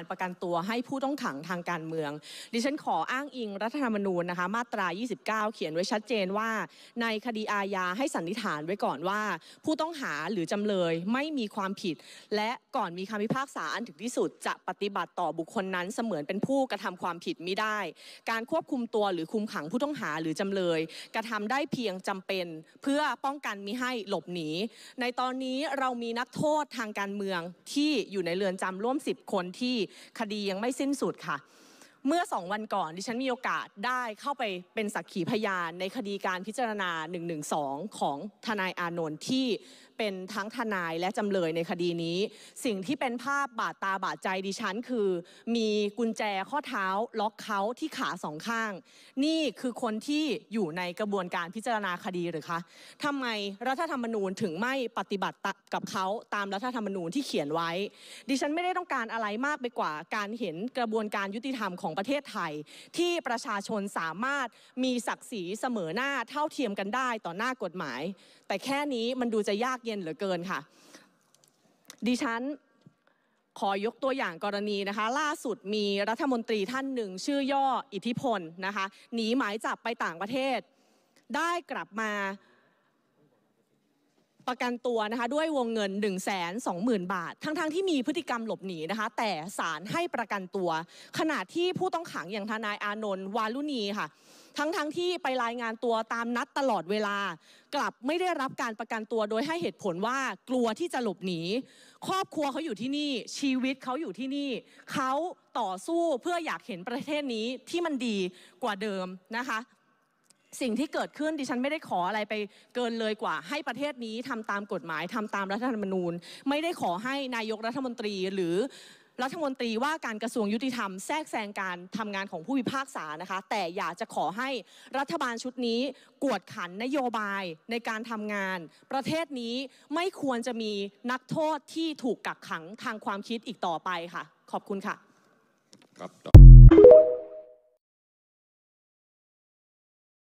การประกันตัวให้ผู้ต้องขังทางการเมือง ดิฉันขออ้างอิงรัฐธรรมนูญนะคะมาตรา29 เขียนไว้ชัดเจนว่า ในคดีอาญาให้สันนิษฐานไว้ก่อนว่า ผู้ต้องหาหรือจำเลยไม่มีความผิด และก่อนมีคำพิพากษาอันถึงที่สุดจะปฏิบัติต่อบุคคลนั้นเสมือนเป็นผู้กระทำความผิดมิได้ การควบคุมตัวหรือคุมขังผู้ต้องหาหรือจำเลย กระทำได้เพียงจำเป็น เพื่อป้องกันมิให้หลบหนีในตอนนี้เรามีนักโทษทางการเมืองที่อยู่ในเรือนจำร่วม10คนที่คดียังไม่สิ้นสุดค่ะเมื่อสองวันก่อน ดิฉันมีโอกาสได้เข้าไปเป็นสักขีพยานในคดีการพิจารณา 112 ของทนายอานนท์ที่เป็นทั้งทนายและจำเลยในคดีนี้สิ่งที่เป็นภาพบาดตาบาดใจดิฉันคือมีกุญแจข้อเท้าล็อกเขาที่ขาสองข้าง นี่คือคนที่อยู่ในกระบวนการพิจารณาคดีหรือคะทำไมรัฐธรรมนูญถึงไม่ปฏิบัติกับเขาตามรัฐธรรมนูญที่เขียนไว้ ดิฉันไม่ได้ต้องการอะไรมากไปกว่าการเห็นกระบวนการยุติธรรมของประเทศไทยที่ประชาชนสามารถมีศักดิ์ศรีเสมอหน้าเท่าเทียมกันได้ต่อหน้ากฎหมาย แต่แค่นี้มันดูจะยากเย็นเหลือเกินค่ะ ดิฉันขอยกตัวอย่างกรณีนะคะล่าสุดมีรัฐมนตรีท่านหนึ่ง ชื่อย่ออิทธิพลนะคะหนีหมายจับไปต่างประเทศได้กลับมาประกันตัวนะคะด้วยวงเงิน1 2 0 0 0 0บาท ทั้งๆที่มีพฤติกรรมหลบหนีนะคะ แต่ศาลให้ประกันตัวขณะที่ผู้ต้องขังอย่างทนายอานนท์วาลุณีค่ะ ทั้งๆทที่ไปรายงานตัวตามนัดตลอดเวลา กลับไม่ได้รับการประกันตัวโดยให้เหตุผลว่ากลัวที่จะหลบหนีครอบครัวเขาอยู่ที่นี่ชีวิตเขาอยู่ที่นี่เขาต่อสู้เพื่ออยากเห็นประเทศนี้ที่มันดีกว่าเดิมนะคะสิ่งที่เกิดขึ้นดิฉันไม่ได้ขออะไรไปเกินเลยกว่าให้ประเทศนี้ทำตามกฎหมายทำตามรัฐธรรมนูญ ไม่ได้ขอให้นายกรัฐมนตรี หรือรัฐมนตรีว่าการกระทรวงยุติธรรมแทรกแซงการทำงานของผู้พิพากษานะคะ แต่อยากจะขอให้รัฐบาลชุดนี้ กวดขันนโยบายในการทำงาน ประเทศนี้ไม่ควรจะมีนักโทษที่ถูกกักขังทางความคิดอีกต่อไปค่ะ ขอบคุณค่ะครับ